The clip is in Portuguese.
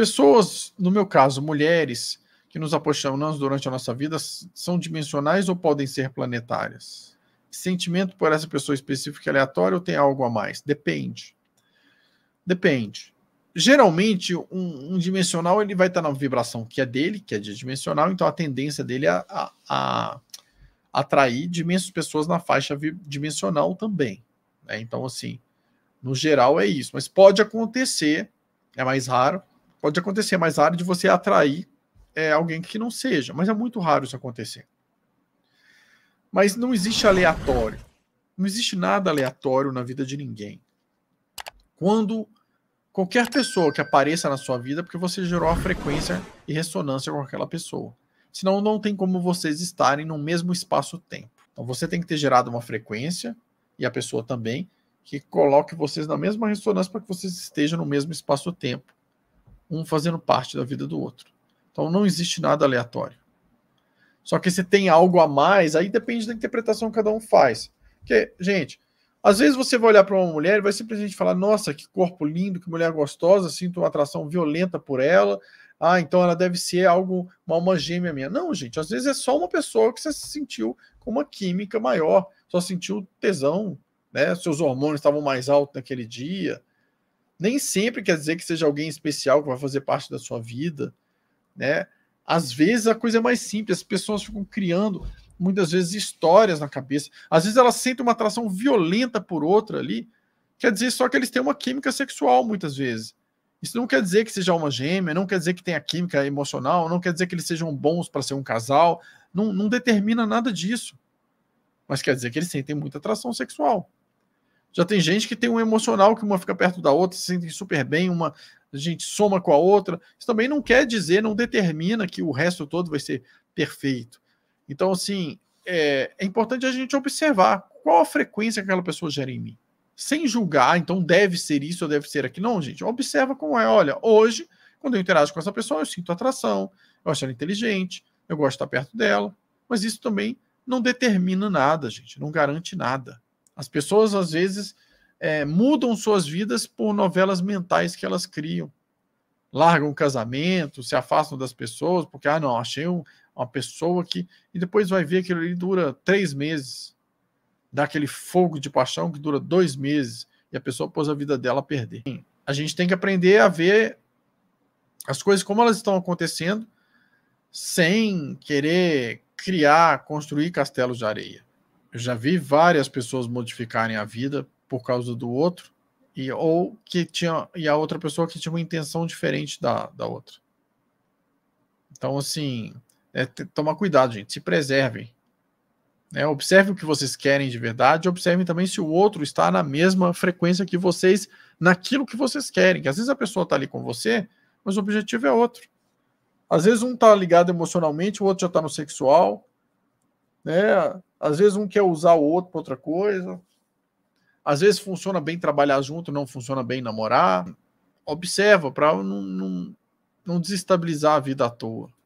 Pessoas, no meu caso, mulheres, que nos apaixonamos durante a nossa vida são dimensionais ou podem ser planetárias? Sentimento por essa pessoa específica aleatória ou tem algo a mais? Depende. Depende. Geralmente, um, um dimensional ele vai estar na vibração que é dele, que é de dimensional, então a tendência dele é a, a, a atrair dimensas pessoas na faixa dimensional também. Né? Então, assim, no geral é isso. Mas pode acontecer, é mais raro, Pode acontecer, mais raro de você atrair é, alguém que não seja. Mas é muito raro isso acontecer. Mas não existe aleatório. Não existe nada aleatório na vida de ninguém. Quando qualquer pessoa que apareça na sua vida, porque você gerou a frequência e ressonância com aquela pessoa. Senão não tem como vocês estarem no mesmo espaço-tempo. Então você tem que ter gerado uma frequência e a pessoa também que coloque vocês na mesma ressonância para que vocês estejam no mesmo espaço-tempo um fazendo parte da vida do outro. Então não existe nada aleatório. Só que se tem algo a mais, aí depende da interpretação que cada um faz. Porque, gente, às vezes você vai olhar para uma mulher e vai simplesmente falar: nossa, que corpo lindo, que mulher gostosa, sinto uma atração violenta por ela. Ah, então ela deve ser algo, uma alma gêmea minha. Não, gente, às vezes é só uma pessoa que você se sentiu com uma química maior, só sentiu tesão, né? Seus hormônios estavam mais altos naquele dia, nem sempre quer dizer que seja alguém especial que vai fazer parte da sua vida, né? Às vezes a coisa é mais simples, as pessoas ficam criando muitas vezes histórias na cabeça. Às vezes elas sentem uma atração violenta por outra ali, quer dizer só que eles têm uma química sexual muitas vezes. Isso não quer dizer que seja uma gêmea, não quer dizer que tenha química emocional, não quer dizer que eles sejam bons para ser um casal, não, não determina nada disso. Mas quer dizer que eles sentem muita atração sexual. Já tem gente que tem um emocional que uma fica perto da outra, se sente super bem, uma a gente soma com a outra. Isso também não quer dizer, não determina que o resto todo vai ser perfeito. Então, assim, é, é importante a gente observar qual a frequência que aquela pessoa gera em mim. Sem julgar, então deve ser isso ou deve ser aquilo. Não, gente, observa como é. Olha, hoje, quando eu interajo com essa pessoa, eu sinto atração, eu acho ela inteligente, eu gosto de estar perto dela. Mas isso também não determina nada, gente, não garante nada. As pessoas, às vezes, é, mudam suas vidas por novelas mentais que elas criam. Largam o casamento, se afastam das pessoas, porque, ah, não, achei um, uma pessoa que. E depois vai ver que ele dura três meses. Dá aquele fogo de paixão que dura dois meses. E a pessoa pôs a vida dela a perder. A gente tem que aprender a ver as coisas como elas estão acontecendo, sem querer criar, construir castelos de areia. Eu já vi várias pessoas modificarem a vida por causa do outro e ou que tinha e a outra pessoa que tinha uma intenção diferente da, da outra. Então assim, é, tomar cuidado, gente, se preservem. Né? Observe o que vocês querem de verdade, observem também se o outro está na mesma frequência que vocês naquilo que vocês querem. Que às vezes a pessoa está ali com você, mas o objetivo é outro. Às vezes um está ligado emocionalmente, o outro já está no sexual, né? Às vezes um quer usar o outro para outra coisa. Às vezes funciona bem trabalhar junto, não funciona bem namorar. Observa para não, não, não desestabilizar a vida à toa.